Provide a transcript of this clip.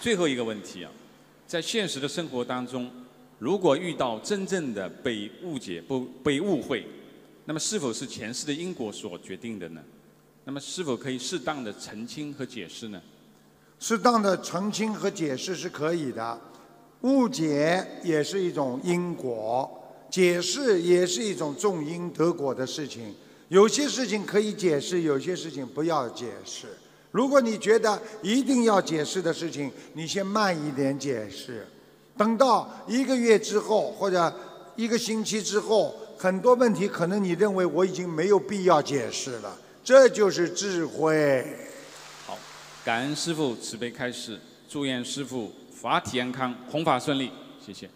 最后一个问题啊，在现实的生活当中，如果遇到真正的被误解、不被误会，那么是否是前世的因果所决定的呢？那么是否可以适当的澄清和解释呢？适当的澄清和解释是可以的，误解也是一种因果，解释也是一种种因得果的事情。有些事情可以解释，有些事情不要解释。如果你觉得一定要解释的事情，你先慢一点解释，等到一个月之后或者一个星期之后，很多问题可能你认为我已经没有必要解释了。这就是智慧。好，感恩师父慈悲开示，祝愿师父法体安康，弘法顺利，谢谢。